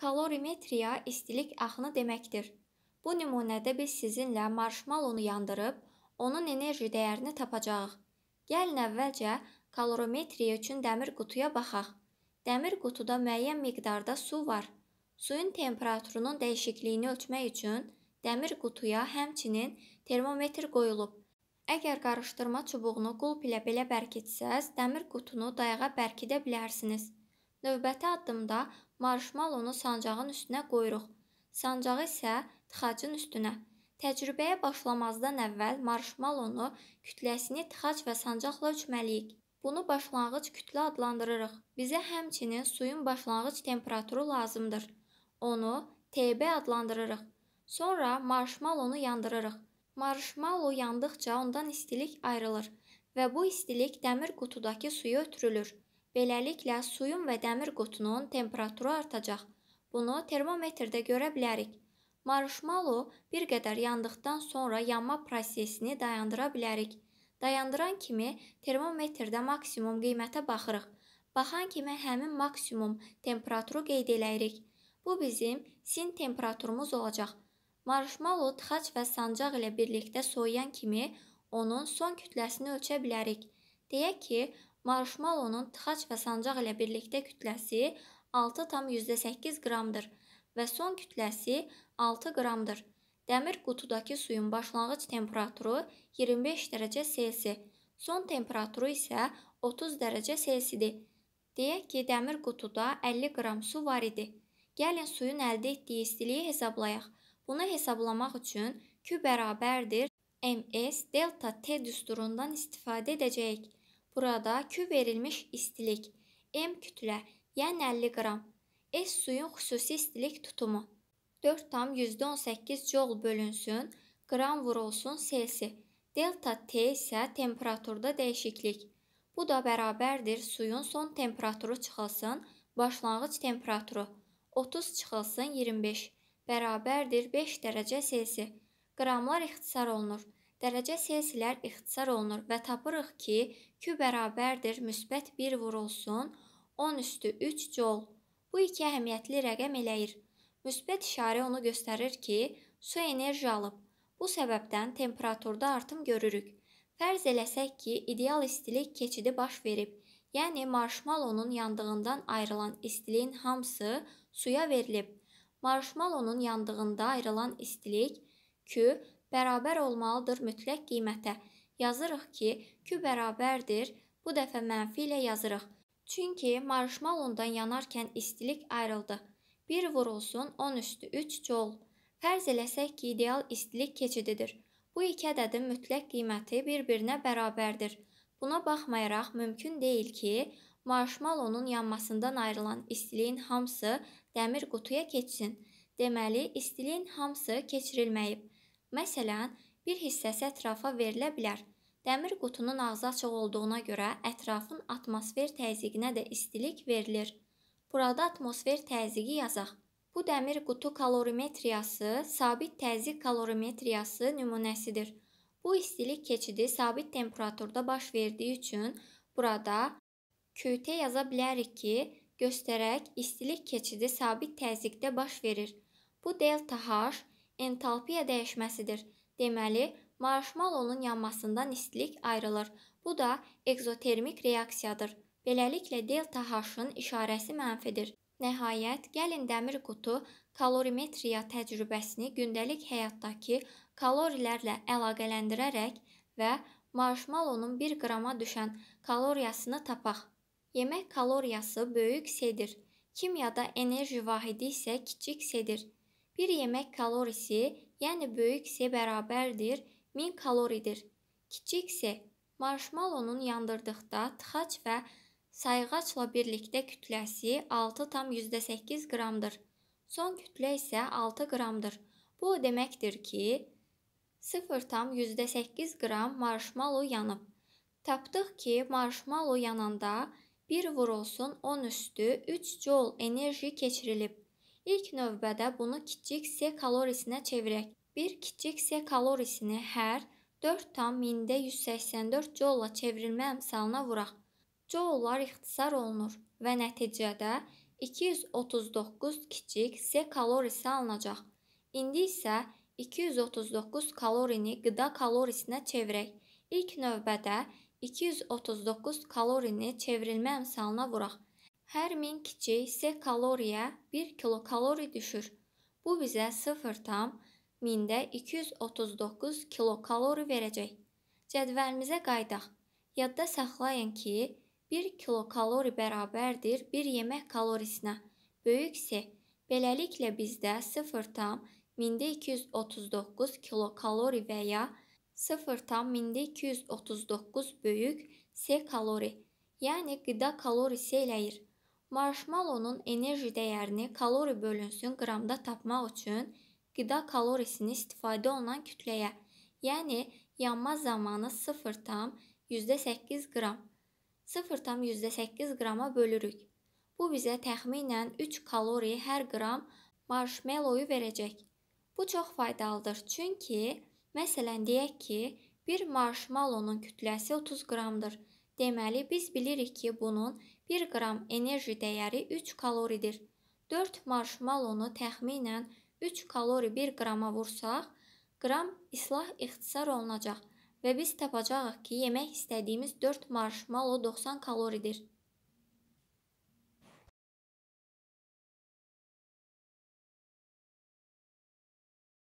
Kalorimetriya istilik axını deməkdir. Bu nümunədə biz sizinlə marshmallow-nu yandırıb onun enerji dəyərini tapacağıq. Gəlin əvvəlcə kalorimetriya üçün dəmir qutuya baxaq. Dəmir qutuda müəyyən miqdarda su var. Suyun temperaturunun dəyişikliyini ölçmək üçün dəmir qutuya həmçinin termometr qoyulub. Əgər qarışdırma çubuğunu qulp ilə belə bərkitsəz, dəmir qutunu dayağa bərkidə bilərsiniz. Növbəti addımda marşmalonu sancağın üstünə qoyuruq. Sancağı isə tıxacın üstünə. Təcrübəyə başlamazdan əvvəl marşmalonu kütləsini tıxac və sancaqla ölçməliyik. Bunu başlanğıc kütlə adlandırırıq. Bizə həmçinin suyun başlanğıc temperaturu lazımdır. Onu TB adlandırırıq. Sonra marşmalonu yandırırıq. Marşmalo yandıqca ondan istilik ayrılır və bu istilik dəmir qutudakı suya ötürülür. Beləliklə, suyun və dəmir qutunun temperaturu artacaq. Bunu termometrdə görə bilərik. Marshmallow bir qədər yandıqdan sonra yanma prosesini dayandıra bilərik. Dayandıran kimi termometrdə maksimum qiymətə baxırıq. Baxan kimi həmin maksimum temperaturu qeyd eləyirik. Bu bizim sin temperaturumuz olacaq. Marshmallow tıxac və sancaq ilə birlikdə soyuyan kimi onun son kütləsini ölçə bilərik. Deyək ki, Marshmallow'un tıxac və sancaq ilə birlikdə kütləsi 6,8 qramdır və son kütləsi 6 qramdır. Dəmir qutudakı suyun başlanğıc temperaturu 25 dərəcə Selsi, son temperaturu isə 30 dərəcə Selsidir. Deyək ki, dəmir qutuda 50 qram su var idi. Gəlin suyun əldə etdiyi istiliyi hesablayaq. Bunu hesablamaq üçün Q bərabərdir MS delta T düsturundan istifadə edəcəyik. Burada Q verilmiş istilik, M kütlə, yəni 50 qram, S suyun xüsusi istilik tutumu 4,18 joul bölünsün, qram vurulsun Selsi. Delta T isə temperaturda dəyişiklik. Bu da bərabərdir suyun son temperaturu çıxılsın, başlanğıc temperaturu 30 çıxılsın 25 bərabərdir 5 dərəcə Selsi. Qramlar ixtisar olunur dərəcə siyasilər ixtisar olunur və tapırıq ki, Q bərabərdir müsbət 1 vurulsun 10 üstü 3 col. Bu iki əhəmiyyətli rəqəm eləyir. Müsbət işarə onu göstərir ki, su enerji alıb. Bu səbəbdən temperaturda artım görürük. Fərz eləsək ki, ideal istilik keçidi baş verib. Yəni marshmallow'nun yandığından ayrılan istiliyin hamısı suya verilib. Marshmallow'nun yandığında ayrılan istilik Q bərabər olmalıdır mütləq qiymətə. Yazırıq ki, Q bərabərdir, bu dəfə mənfi ilə yazırıq. Çünki marışmal ondan yanarkən istilik ayrıldı. 1 vurulsun 10 üstü 3 col. Fərz eləsək ki, ideal istilik keçididir. Bu iki ədədin mütləq qiyməti bir-birinə bərabərdir. Buna baxmayaraq mümkün deyil ki, marshmallow'nun yanmasından ayrılan istiliyin hamısı dəmir qutuya keçsin. Deməli, istiliyin hamısı keçirilməyib. Məsələn, bir hissəsi ətrafa verilə bilər. Dəmir qutunun ağzı açıq olduğuna görə ətrafın atmosfer təzyiqinə də istilik verilir. Burada atmosfer təzyiqi yazaq. Bu dəmir qutu kalorimetriyası sabit təzyiq kalorimetriyası nümunəsidir. Bu istilik keçidi sabit temperaturda baş verdiyi üçün burada QT yaza bilərik ki, göstərək istilik keçidi sabit təzyiqdə baş verir. Bu delta H entalpiya dəyişməsidir. Deməli, marşmalonun yanmasından istilik ayrılır. Bu da ekzotermik reaksiyadır. Beləliklə delta H-ın işarəsi mənfidir. Nəhayət, gəlin dəmir qutu kalorimetriya təcrübəsini gündəlik həyatdakı kalorilərlə əlaqələndirərək və marşmalonun 1 qrama düşən kaloriyasını tapaq. Yemək kaloriyası böyük sedir. Kimyada enerji vahidi isə kiçik sedir. Bir yemək kalorisi, yəni böyük isə bərabərdir 1000 kaloridir. Kiçik isə marshmallow'nun yandırdıqda tıxac və sayğacla birlikdə kütləsi 6,8 qramdır. Son kütlə isə 6 qramdır. Bu o deməkdir ki, 0,8 qram marshmallow yanıb. Tapdıq ki, marshmallow yananda 1 vurulsun 10 üstü 3 joule enerji keçirilib. İlk növbədə bunu kiçik S kalorisinə çevirək. Bir kiçik S kalorisini hər 4,184 joule'a çevrilmə əmsalına vuraq. Joule'lar ixtisar olunur və nəticədə 239 kiçik S kalorisi alınacaq. İndi isə 239 kalorini qida kalorisinə çevirək. İlk növbədə 239 kalorini çevrilmə əmsalına vuraq. Hər 1000 kiçik S kaloriyə 1 kilokalori düşür. Bu bizə 0 tam 1000-də 239 kilokalori verəcək. Cədvəlimizə qayıdaq. Yadda saxlayın ki, 1 kilokalori bərabərdir 1 yemək kalorisinə. Böyük S. Beləliklə bizdə 0 tam 1000-də 239 kilokalori və ya 0 tam 1000-də 239 böyük S kalori, yəni qida kalorisi eləyir. Marshmallow-nun enerji dəyərini kalori bölünsün qramda tapmaq üçün qida kalorisini istifadə olunan kütləyə, yəni yanma zamanı 0,8 qram 0,8 qrama bölürük. Bu bizə təxminən 3 kalori hər qram marshmallow-yu verəcək. Bu çox faydalıdır, çünki məsələn deyək ki, bir marshmallow-nun kütləsi 30 qramdır Deməli, biz bilirik ki, bunun 1 qram enerji dəyəri 3 kaloridir. 4 marshmallow-nu təxminən 3 kalori 1 qrama vursaq, qram islah ixtisar olunacaq və biz tapacağıq ki, yemək istədiyimiz 4 marshmallow 90 kaloridir.